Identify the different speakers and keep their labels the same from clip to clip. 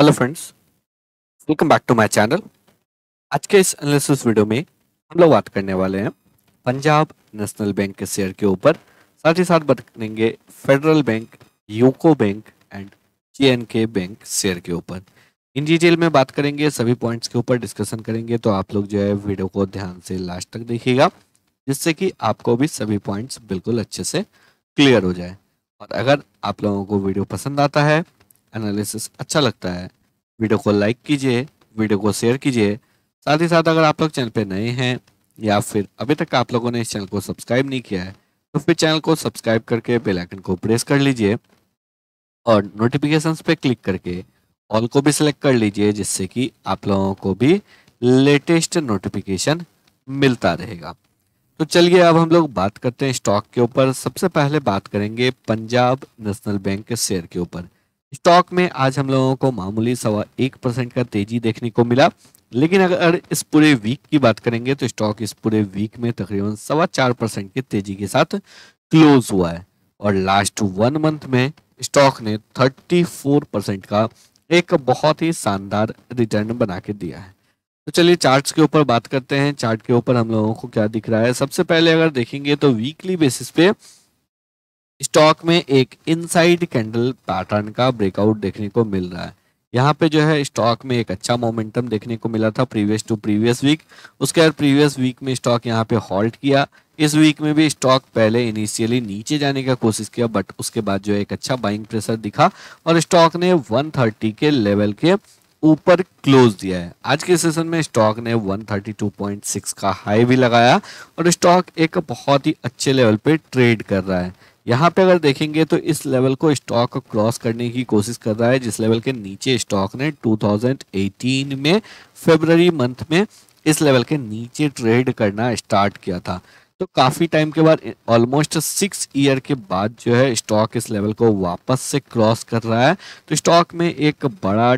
Speaker 1: hello friends welcome back to my channel आज के इस एनालिसिस वीडियो में हम लोग बात करने वाले हैं पंजाब नेशनल बैंक के शेयर के ऊपर साथ ही साथ बात करेंगे Federal Bank UCO Bank and J and K bank share के ऊपर इन डिटेल में बात करेंगे सभी पॉइंट्स के ऊपर डिस्कशन करेंगे तो आप लोग जो है वीडियो को ध्यान से लास्ट तक देखिएगा जिससे कि आपको भी सभी पॉइंट्स बिल्कुल अच्छे से क्लियर हो जाए और अगर आप लोगों को वीडियो पसंद आता है एनालिसिस अच्छा लगता है वीडियो को लाइक कीजिए वीडियो को शेयर कीजिए साथ ही साथ अगर आप लोग चैनल पर नए हैं या फिर अभी तक आप लोगों ने इस चैनल को सब्सक्राइब नहीं किया है तो फिर चैनल को सब्सक्राइब करके बेल आइकन को प्रेस कर लीजिए और नोटिफिकेशन पे क्लिक करके ऑल को भी सिलेक्ट कर लीजिए जिससे कि आप लोगों को भी लेटेस्ट नोटिफिकेशन मिलता रहेगा तो चलिए अब हम लोग बात करते हैं स्टॉक के ऊपर सबसे पहले बात करेंगे पंजाब नेशनल बैंक के शेयर के ऊपर स्टॉक में आज हम लोगों को मामूली सवा एक परसेंट का तेजी देखने को मिला लेकिन अगर इस पूरे वीक की बात करेंगे तो स्टॉक इस पूरे वीक में तकरीबन सवा चार परसेंट की तेजी के साथ क्लोज हुआ है और लास्ट वन मंथ में स्टॉक ने थर्टी फोर परसेंट का एक बहुत ही शानदार रिटर्न बना के दिया है तो चलिए चार्ट्स के ऊपर बात करते हैं चार्ट के ऊपर हम लोगों को क्या दिख रहा है सबसे पहले अगर देखेंगे तो वीकली बेसिस पे स्टॉक में एक इनसाइड कैंडल पैटर्न का ब्रेकआउट देखने को मिल रहा है यहाँ पे जो है स्टॉक में एक अच्छा मोमेंटम देखने को मिला था प्रीवियस टू प्रीवियस वीक उसके बाद प्रीवियस वीक में स्टॉक यहाँ पे हॉल्ट किया इस वीक में भी स्टॉक पहले इनिशियली नीचे जाने का कोशिश किया बट उसके बाद जो है एक अच्छा बाइंग प्रेशर दिखा और स्टॉक ने 130 के लेवल के ऊपर क्लोज दिया है आज के सेशन में स्टॉक ने 132.6 का हाई भी लगाया और स्टॉक एक बहुत ही अच्छे लेवल पे ट्रेड कर रहा है यहाँ पे अगर देखेंगे तो इस लेवल को स्टॉक क्रॉस करने की कोशिश कर रहा है जिस लेवल के नीचे स्टॉक ने 2018 में फेबररी मंथ में इस लेवल के नीचे ट्रेड करना स्टार्ट किया था तो काफ़ी टाइम के बाद ऑलमोस्ट सिक्स ईयर के बाद जो है स्टॉक इस लेवल को वापस से क्रॉस कर रहा है तो स्टॉक में एक बड़ा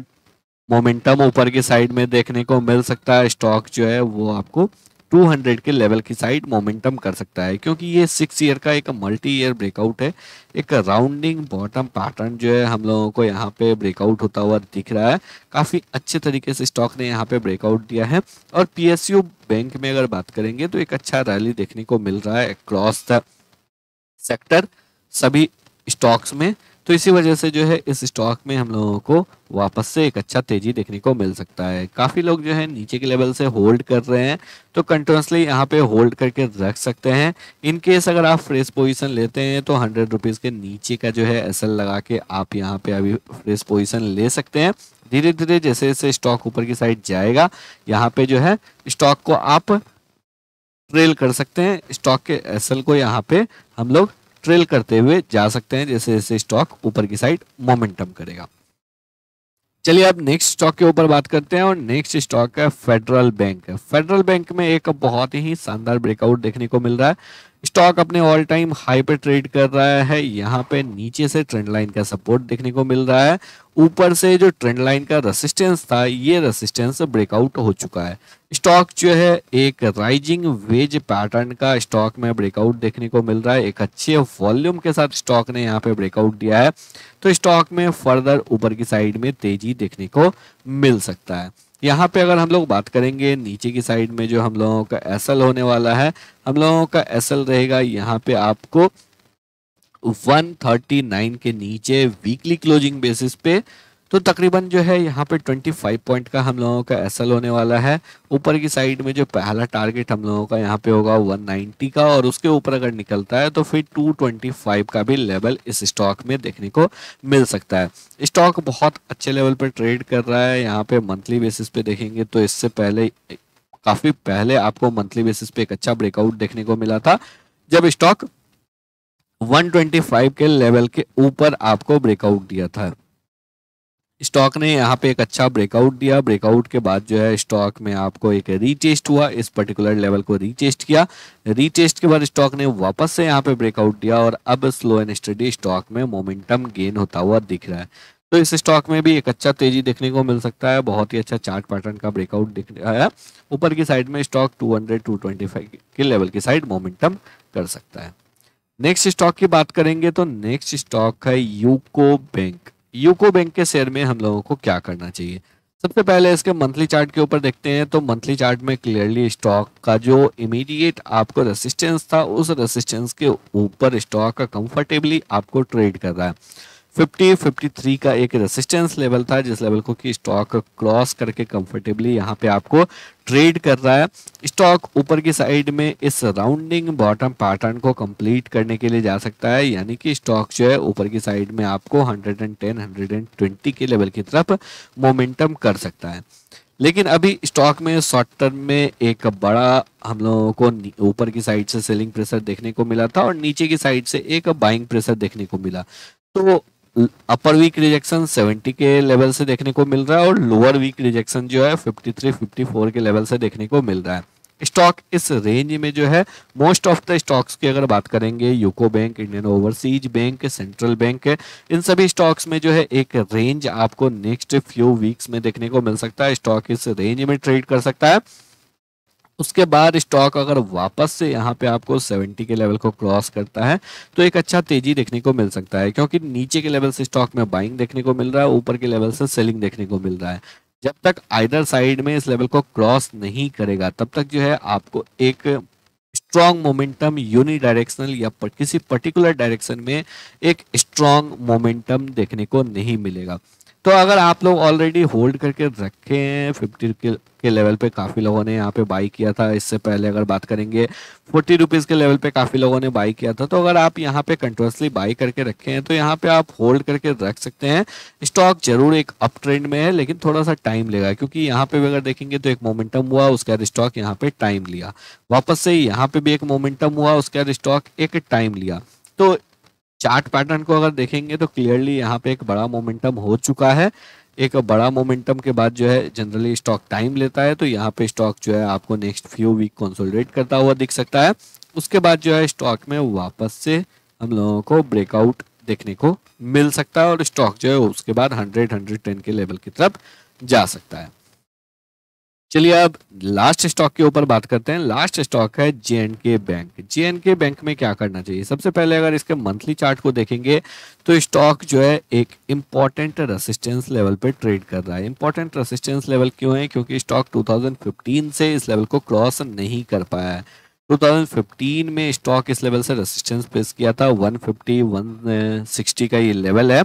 Speaker 1: मोमेंटम ऊपर की साइड में देखने को मिल सकता है स्टॉक जो है वो आपको 200 के लेवल की साइड मोमेंटम कर सकता है क्योंकि ये सिक्स ईयर का एक मल्टी ईयर ब्रेकआउट है एक राउंडिंग बॉटम पैटर्न जो है हम लोगों को यहाँ पे ब्रेकआउट होता हुआ दिख रहा है काफ़ी अच्छे तरीके से स्टॉक ने यहाँ पे ब्रेकआउट दिया है और पी बैंक में अगर बात करेंगे तो एक अच्छा रैली देखने को मिल रहा है अक्रॉस द सेक्टर सभी स्टॉक्स में तो इसी वजह से जो है इस स्टॉक में हम लोगों को वापस से एक अच्छा तेजी देखने को मिल सकता है काफ़ी लोग जो है नीचे के लेवल से होल्ड कर रहे हैं तो कंटिन्यूसली यहाँ पे होल्ड करके रख सकते हैं इन केस अगर आप फ्रेश पोजीशन लेते हैं तो हंड्रेड रुपीज़ के नीचे का जो है एस लगा के आप यहाँ पे अभी फ्रेश पोजिशन ले सकते हैं धीरे धीरे जैसे जैसे स्टॉक ऊपर की साइड जाएगा यहाँ पे जो है स्टॉक को आप ट्रेल कर सकते हैं स्टॉक के एसएल को यहाँ पे हम लोग ट्रेल करते हुए जा सकते हैं जैसे जैसे स्टॉक ऊपर की साइड मोमेंटम करेगा चलिए अब नेक्स्ट स्टॉक के ऊपर बात करते हैं और नेक्स्ट स्टॉक है फेडरल बैंक फेडरल बैंक में एक बहुत ही शानदार ब्रेकआउट देखने को मिल रहा है स्टॉक अपने ऑल टाइम हाई पे ट्रेड कर रहा है यहाँ पे नीचे से ट्रेंड लाइन का सपोर्ट देखने को मिल रहा है ऊपर से जो ट्रेंड लाइन का रेसिस्टेंस था ये रेसिस्टेंस ब्रेकआउट हो चुका है स्टॉक जो है एक राइजिंग वेज पैटर्न का स्टॉक में ब्रेकआउट देखने को मिल रहा है एक अच्छे वॉल्यूम के साथ स्टॉक ने यहाँ पे ब्रेकआउट दिया है तो स्टॉक में फर्दर ऊपर की साइड में तेजी देखने को मिल सकता है यहाँ पे अगर हम लोग बात करेंगे नीचे की साइड में जो हम लोगों का एस होने वाला है हम लोगों का एस रहेगा यहाँ पे आपको 139 के नीचे वीकली क्लोजिंग बेसिस पे तो तकरीबन जो है यहाँ पे 25 पॉइंट का हम लोगों का एस होने वाला है ऊपर की साइड में जो पहला टारगेट हम लोगों का यहाँ पे होगा 190 का और उसके ऊपर अगर निकलता है तो फिर 225 का भी लेवल इस स्टॉक में देखने को मिल सकता है स्टॉक बहुत अच्छे लेवल पर ट्रेड कर रहा है यहाँ पे मंथली बेसिस पे देखेंगे तो इससे पहले काफ़ी पहले आपको मंथली बेसिस पे एक अच्छा ब्रेकआउट देखने को मिला था जब स्टॉक 125 के लेवल के ऊपर आपको ब्रेकआउट दिया था स्टॉक ने यहाँ पे एक अच्छा ब्रेकआउट दिया ब्रेकआउट के बाद जो है स्टॉक में आपको एक रीटेस्ट हुआ इस पर्टिकुलर लेवल को रीटेस्ट किया रीटेस्ट के बाद स्टॉक ने वापस से यहाँ पे ब्रेकआउट दिया और अब स्लो एंड स्टडी स्टॉक में मोमेंटम गेन होता हुआ दिख रहा है तो इस स्टॉक में भी एक अच्छा तेजी देखने को मिल सकता है बहुत ही अच्छा चार्ट पैटर्न का ब्रेकआउट दिख रहा है ऊपर की साइड में स्टॉक 200 225 के लेवल की साइड मोमेंटम कर सकता है नेक्स्ट स्टॉक की बात करेंगे तो नेक्स्ट स्टॉक है यूको बैंक यूको बैंक के शेयर में हम लोगों को क्या करना चाहिए सबसे पहले इसके मंथली चार्ट के ऊपर देखते हैं तो मंथली चार्ट में क्लियरली स्टॉक का जो इमीडिएट आपको रेसिस्टेंस था उस रेसिस्टेंस के ऊपर स्टॉक का कंफर्टेबली आपको ट्रेड कर रहा है 50 53 का एक रेसिस्टेंस लेवल था जिस लेवल को कि स्टॉक क्रॉस करके कंफर्टेबली यहां पे आपको ट्रेड कर रहा है स्टॉक ऊपर की साइड में इस राउंडिंग बॉटम पैटर्न को कंप्लीट करने के लिए जा सकता है यानी कि स्टॉक जो है ऊपर की साइड में आपको 110 120 के लेवल की तरफ मोमेंटम कर सकता है लेकिन अभी स्टॉक में शॉर्ट टर्म में एक बड़ा हम लोगों को ऊपर की साइड से सेलिंग प्रेशर देखने को मिला था और नीचे की साइड से एक बाइंग प्रेशर देखने को मिला तो अपर वीक रिजेक्शन 70 के लेवल से देखने को मिल रहा है और लोअर वीक रिजेक्शन जो है 53 54 के लेवल से देखने को मिल रहा है स्टॉक इस रेंज में जो है मोस्ट ऑफ द स्टॉक्स की अगर बात करेंगे UCO Bank Indian Overseas Bank Central Bank इन सभी स्टॉक्स में जो है एक रेंज आपको नेक्स्ट फ्यू वीक्स में देखने को मिल सकता है स्टॉक इस रेंज में ट्रेड कर सकता है उसके बाद स्टॉक अगर वापस से यहाँ पे आपको 70 के लेवल को क्रॉस करता है तो एक अच्छा तेजी देखने को मिल सकता है क्योंकि नीचे के लेवल से स्टॉक में बाइंग देखने को मिल रहा है ऊपर के लेवल से सेलिंग देखने को मिल रहा है जब तक आइदर साइड में इस लेवल को क्रॉस नहीं करेगा तब तक जो है आपको एक स्ट्रॉन्ग मोमेंटम यूनि डायरेक्शनल या किसी पर्टिकुलर डायरेक्शन में एक स्ट्रॉन्ग मोमेंटम देखने को नहीं मिलेगा तो अगर आप लोग ऑलरेडी होल्ड करके रखे हैं फिफ्टी के, के लेवल पे काफ़ी लोगों ने यहाँ पे बाई किया था इससे पहले अगर बात करेंगे फोर्टी रुपीज़ के लेवल पे काफ़ी लोगों ने बाई किया था तो अगर आप यहाँ पे कंटिन्यूसली बाई करके रखे हैं तो यहाँ पे आप होल्ड करके रख सकते हैं स्टॉक जरूर एक अप ट्रेंड में है लेकिन थोड़ा सा टाइम लेगा क्योंकि यहाँ पे भी अगर देखेंगे तो एक मोमेंटम हुआ उसके बाद स्टॉक यहाँ पे टाइम लिया वापस से यहाँ पे भी एक मोमेंटम हुआ उसके बाद स्टॉक एक टाइम लिया तो चार्ट पैटर्न को अगर देखेंगे तो क्लियरली यहाँ पे एक बड़ा मोमेंटम हो चुका है एक बड़ा मोमेंटम के बाद जो है जनरली स्टॉक टाइम लेता है तो यहाँ पे स्टॉक जो है आपको नेक्स्ट फ्यू वीक कंसोलिडेट करता हुआ दिख सकता है उसके बाद जो है स्टॉक में वापस से हम लोगों को ब्रेकआउट देखने को मिल सकता है और स्टॉक जो है उसके बाद हंड्रेड हंड्रेड टेन के लेवल की तरफ जा सकता है चलिए अब लास्ट स्टॉक के ऊपर बात करते हैं लास्ट स्टॉक है जे के बैंक जे के बैंक में क्या करना चाहिए सबसे पहले अगर इसके मंथली चार्ट को देखेंगे तो स्टॉक जो है एक इम्पॉर्टेंट रेसिस्टेंस लेवल पे ट्रेड कर रहा है इम्पॉर्टेंट रेसिस्टेंस लेवल क्यों है क्योंकि स्टॉक 2015 से इस लेवल को क्रॉस नहीं कर पाया है 2015 में स्टॉक इस लेवल से रेसिस्टेंस फेस किया था वन फिफ्टी का ये लेवल है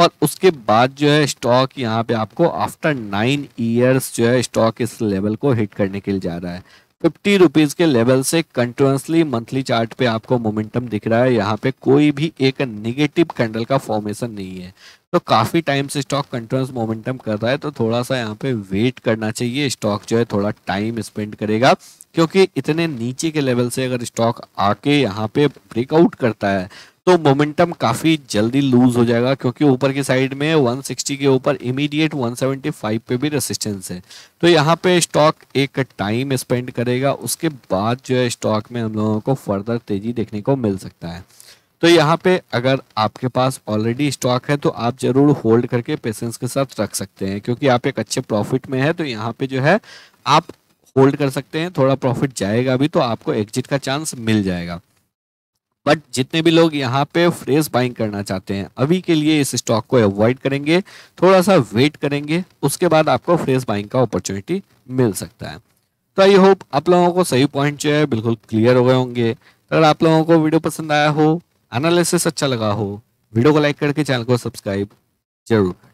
Speaker 1: और उसके बाद जो है स्टॉक यहाँ पे आपको आफ्टर नाइन ईयर्स जो है स्टॉक इस लेवल को हिट करने के लिए जा रहा है फिफ्टी रुपीज़ के लेवल से कंटिन्यूसली मंथली चार्ट पे आपको मोमेंटम दिख रहा है यहाँ पे कोई भी एक निगेटिव कैंडल का फॉर्मेशन नहीं है तो काफ़ी टाइम से स्टॉक कंटिन्यूस मोमेंटम कर रहा है तो थोड़ा सा यहाँ पे वेट करना चाहिए स्टॉक जो है थोड़ा टाइम स्पेंड करेगा क्योंकि इतने नीचे के लेवल से अगर स्टॉक आके यहाँ पे ब्रेकआउट करता है तो मोमेंटम काफ़ी जल्दी लूज हो जाएगा क्योंकि ऊपर की साइड में 160 के ऊपर इमीडिएट 175 पे भी रेसिस्टेंस है तो यहाँ पे स्टॉक एक टाइम स्पेंड करेगा उसके बाद जो है स्टॉक में हम लोगों को फर्दर तेज़ी देखने को मिल सकता है तो यहाँ पे अगर आपके पास ऑलरेडी स्टॉक है तो आप ज़रूर होल्ड करके पेशेंस के साथ रख सकते हैं क्योंकि आप एक अच्छे प्रॉफिट में है तो यहाँ पे जो है आप होल्ड कर सकते हैं थोड़ा प्रॉफिट जाएगा भी तो आपको एग्जिट का चांस मिल जाएगा बट जितने भी लोग यहाँ पे फ्रेश बाइंग करना चाहते हैं अभी के लिए इस स्टॉक को अवॉइड करेंगे थोड़ा सा वेट करेंगे उसके बाद आपको फ्रेश बाइंग का अपॉर्चुनिटी मिल सकता है तो आई होप आप लोगों को सही पॉइंट जो है बिल्कुल क्लियर हो गए होंगे अगर आप लोगों को वीडियो पसंद आया हो एनालिसिस अच्छा लगा हो वीडियो को लाइक करके चैनल को सब्सक्राइब जरूर